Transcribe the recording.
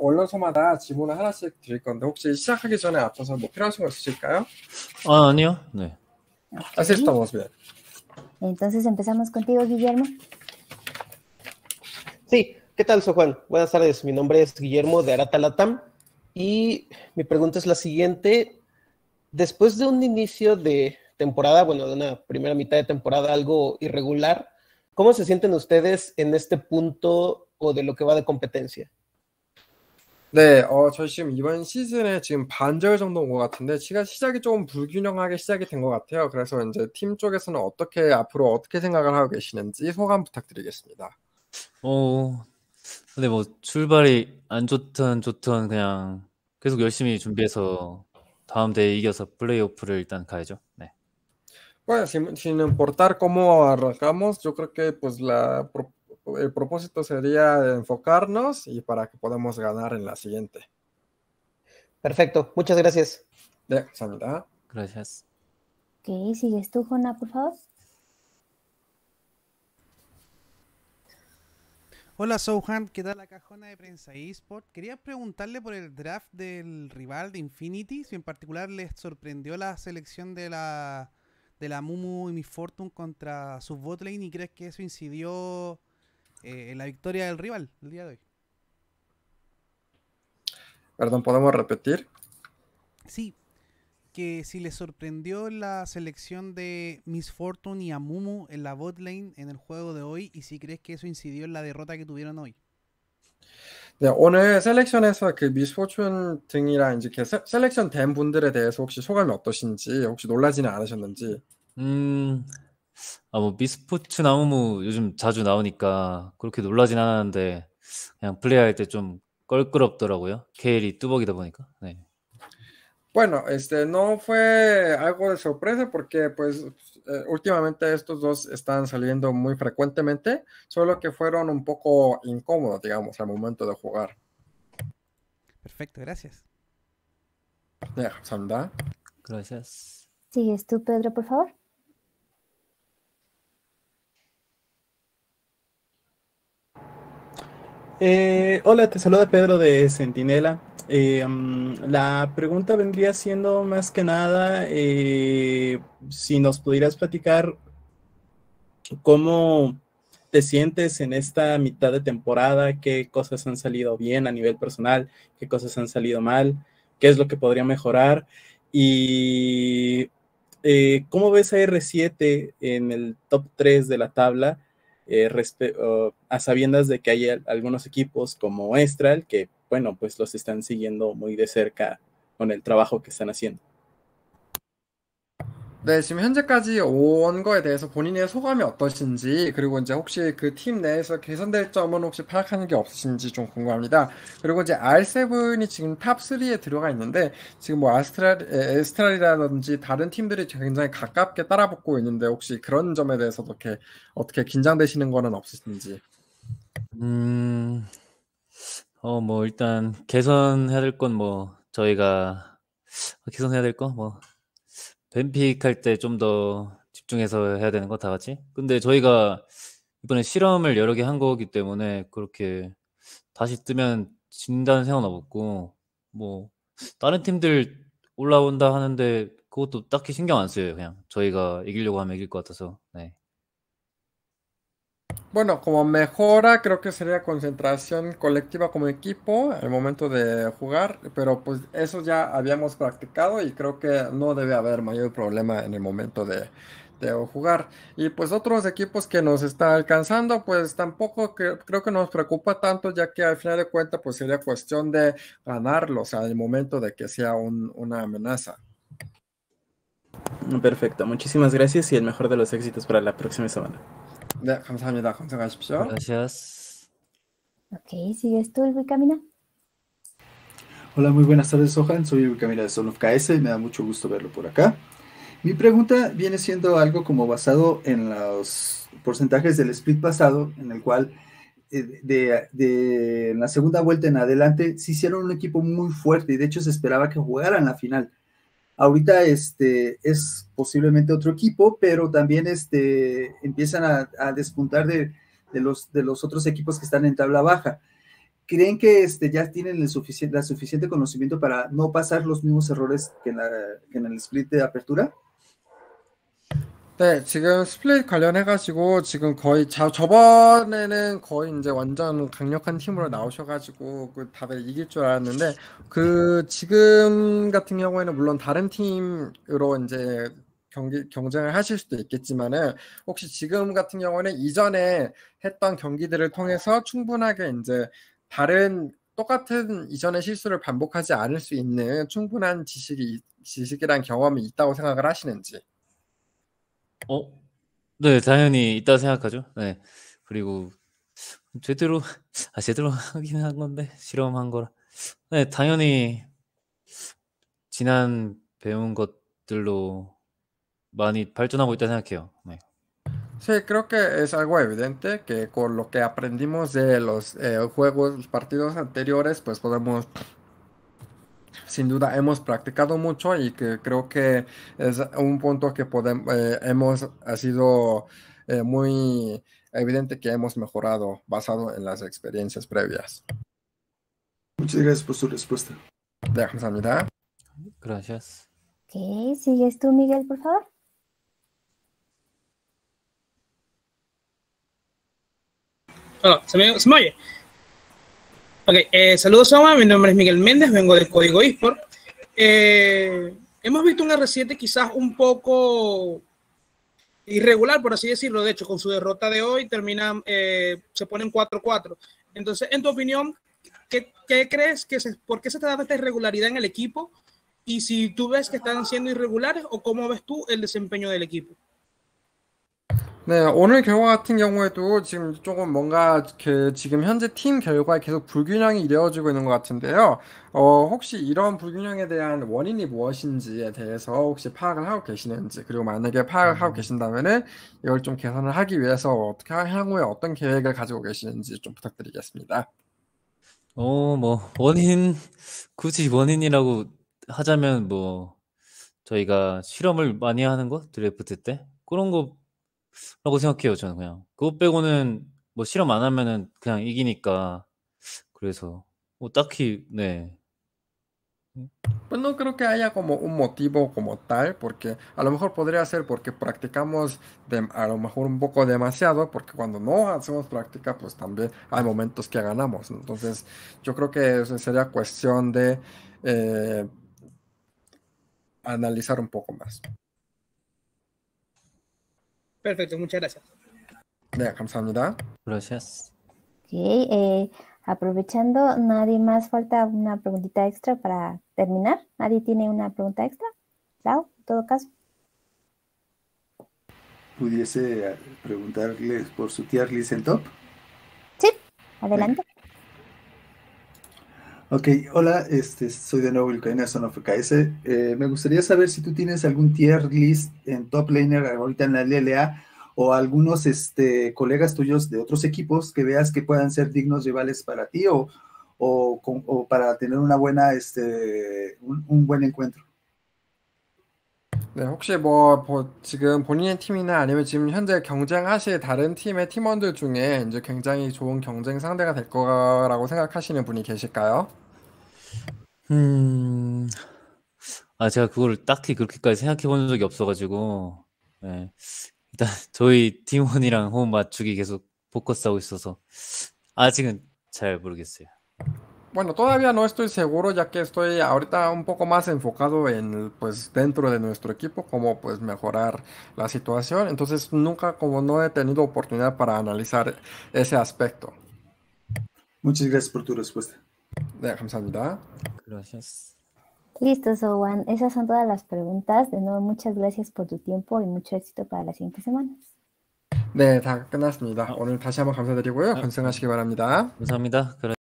언론사마다 질문을 하나씩 드릴 건데 혹시 시작하기 전에 뭐거 있으실까요? 아 아니요. 네. estamos Entonces empezamos contigo, Guillermo. Sí. ¿Qué tal, soy Juan? Buenas tardes. Mi nombre es Guillermo de Arata Latam y mi pregunta es la siguiente. Después de un inicio de temporada, bueno, de una primera mitad de temporada algo irregular, ¿cómo se sienten ustedes en este punto o de lo que va de competencia? 네, 어, 저희 지금 이번 시즌에 지금 반절 정도 온것 같은데, 시가 시작이 조금 불균형하게 시작이 된 것 같아요. 그래서 이제 팀 쪽에서는 어떻게, 앞으로 어떻게 생각을 하고 계시는지 소감 부탁드리겠습니다. 어, 근데 뭐 출발이 안 좋든 좋든 그냥 계속 열심히 준비해서 다음 대회 이겨서 플레이오프를 일단 가야죠. 네. Bueno, sin, sin importar cómo arrancamos, yo creo que pues la el propósito sería enfocarnos y para que podamos ganar en la siguiente. Perfecto, muchas gracias. Gracias. Ok, sigues tú, Jona, por favor. Hola, Sohan, ¿qué tal la cajona de prensa eSport? Quería preguntarle por el draft del rival de Infinity, si en particular les sorprendió la selección de la, de la Mumu y mi Fortune contra su botlane y crees que eso incidió eh, la victoria del rival el día de hoy. Perdón, ¿podemos repetir? Sí, que si le sorprendió la selección de Miss Fortune y Amumu en la bot lane en el juego de hoy y si crees que eso incidió en la derrota que tuvieron hoy. 네, 분들에 대해서 혹시 소감이 어떠신지 아, 뭐 미스포츠 나무무 요즘 자주 나오니까 그렇게 놀라진 않았는데 그냥 플레이할 때 좀 껄끄럽더라고요. 케일이 뚜벅이다 보니까. 네. Bueno, este no fue algo de sorpresa porque pues eh, últimamente estos dos están saliendo muy frecuentemente, solo que fueron un poco incómodos, digamos, al momento de jugar. Perfecto, gracias. Yeah, Sandra. Gracias. Sigues tú, Pedro, por favor. Eh, hola, te saluda Pedro de Centinela. Eh, mm, la pregunta vendría siendo más que nada eh, si nos pudieras platicar cómo te sientes en esta mitad de temporada, qué cosas han salido bien a nivel personal, qué cosas han salido mal, qué es lo que podría mejorar y cómo ves a R7 en el top 3 de la tabla eh, a sabiendas de que hay algunos equipos como Estral que, bueno, pues los están siguiendo muy de cerca con el trabajo que están haciendo. 네, 지금 현재까지 온 거에 대해서 본인의 소감이 어떠신지, 그리고 이제 혹시 그 팀 내에서 개선될 점은 혹시 파악하는 게 없으신지 좀 궁금합니다. 그리고 이제 R7이 지금 탑3에 들어가 있는데, 지금 뭐 아스트랄, 에스트랄이라든지 다른 팀들이 굉장히 가깝게 따라붙고 있는데, 혹시 그런 점에 대해서 도 어떻게, 어떻게 긴장되시는 거는 없으신지? 음, 어, 뭐, 일단 개선해야 될 건 뭐, 저희가 개선해야 될 거? 뭐, 뱀픽 할 때 좀 더 집중해서 해야 되는 거 다 같이. 근데 저희가 이번에 실험을 여러 개 한 거기 때문에 그렇게 다시 뜨면 진단는 생각은 없고 뭐 다른 팀들 올라온다 하는데 그것도 딱히 신경 안쓰여요 그냥 저희가 이기려고 하면 이길 것 같아서. 네. Bueno, como mejora creo que sería concentración colectiva como equipo en el momento de jugar, pero pues eso ya habíamos practicado y creo que no debe haber mayor problema en el momento de, jugar. Y pues otros equipos que nos está alcanzando, pues tampoco creo que nos preocupa tanto, ya que al final de cuentas pues sería cuestión de ganarlos al momento de que sea una amenaza. Perfecto, muchísimas gracias y el mejor de los éxitos para la próxima semana. Gracias. Ok, sigues tú, Hola, muy buenas tardes, Sohan. Soy Luis de of KS y me da mucho gusto verlo por acá. Mi pregunta viene siendo algo como basado en los porcentajes del split pasado, en el cual eh, de, la segunda vuelta en adelante se hicieron un equipo muy fuerte y de hecho se esperaba que jugaran la final. Ahorita este, es posiblemente otro equipo, pero también este, empiezan a, despuntar de, los, de los otros equipos que están en tabla baja. ¿Creen que este, ya tienen el suficiente, la suficiente conocimiento para no pasar los mismos errores que en el split de apertura? 네, 지금 스플릿 관련해가지고 지금 거의 자, 저번에는 거의 이제 완전 강력한 팀으로 음. 나오셔가지고 그 다들 이길 줄 알았는데 그 지금 같은 경우에는 물론 다른 팀으로 이제 경기 경쟁을 하실 수도 있겠지만은 혹시 지금 같은 경우는 이전에 했던 경기들을 통해서 충분하게 이제 다른 똑같은 이전의 실수를 반복하지 않을 수 있는 충분한 지식이 지식이란 경험이 있다고 생각을 하시는지. 어? 네, 당연히 있다 생각하죠. 네. 그리고 제대로 아 제대로 하긴 한 건데 실험한 거라. 네, 당연히 지난 배운 것들로 많이 발전하고 있다 생각해요. 네. Sí, creo que es algo evidente que con lo que aprendimos de los eh, juegos, partidos anteriores, pues podemos sin duda hemos practicado mucho y que creo que es un punto que podemos, eh, hemos ha sido eh, muy evidente que hemos mejorado basado en las experiencias previas. Muchas gracias por su respuesta. Dejamos a Gracias. ¿Qué? ¿Sigues tú, Miguel, por favor? Hola, ¿Se me oye? Ok, eh, saludos todos, mi nombre es Miguel Méndez, vengo del Código eSport. Eh, hemos visto un R7 quizás un poco irregular, por así decirlo. De hecho, con su derrota de hoy terminan, eh, se ponen 4-4. Entonces, en tu opinión, ¿qué, crees que es por qué se da esta irregularidad en el equipo? Y si tú ves que están siendo irregulares o cómo ves tú el desempeño del equipo. 네, 오늘 결과 같은 경우에도 지금 조금 뭔가 그 지금 현재 팀 결과에 계속 불균형이 이어지고 있는 것 같은데요. 어, 혹시 이런 불균형에 대한 원인이 무엇인지에 대해서 혹시 파악을 하고 계시는지, 그리고 만약에 파악하고 음. 계신다면은 이걸 좀 개선을 하기 위해서 어떻게 향후에 어떤 계획을 가지고 계시는지 좀 부탁드리겠습니다. 어, 뭐 원인 굳이 원인이라고 하자면 뭐 저희가 실험을 많이 하는 거 드래프트 때 그런 거 Pues no creo que haya como un motivo como tal, porque a lo mejor podría ser porque practicamos a lo mejor un poco demasiado, porque cuando no hacemos práctica, pues también hay momentos que ganamos. Entonces, yo creo que sería cuestión de eh, analizar un poco más. Perfecto, muchas gracias. Gracias. Eh, aprovechando, nadie más falta una preguntita extra para terminar. ¿Nadie tiene una pregunta extra? Lau, en todo caso. ¿Pudiese preguntarles por su tier list en top? Sí, adelante. Ok, hola, este, soy de nuevo el Son of KS. Eh, me gustaría saber si tú tienes algún tier list en top laner ahorita en la LLA o algunos este, colegas tuyos de otros equipos que veas que puedan ser dignos rivales para ti o, o, o para tener una buena, este, un, buen encuentro. 혹시 뭐 지금 본인의 팀이나 아니면 지금 현재 경쟁하실 다른 팀의 팀원들 중에 이제 굉장히 좋은 경쟁 상대가 될 거라고 생각하시는 분이 계실까요? Bueno, todavía no estoy seguro ya que estoy ahorita un poco más enfocado en pues dentro de nuestro equipo cómo pues mejorar la situación, entonces nunca como no he tenido oportunidad para analizar ese aspecto. Muchas gracias por tu respuesta. Gracias. Listo, Sowan. Esas son todas las preguntas. De nuevo, muchas gracias por tu tiempo y mucho éxito para las siguientes semanas. 네, 오늘 다시 한번 감사드리고요. 건승하시기 바랍니다. 감사합니다.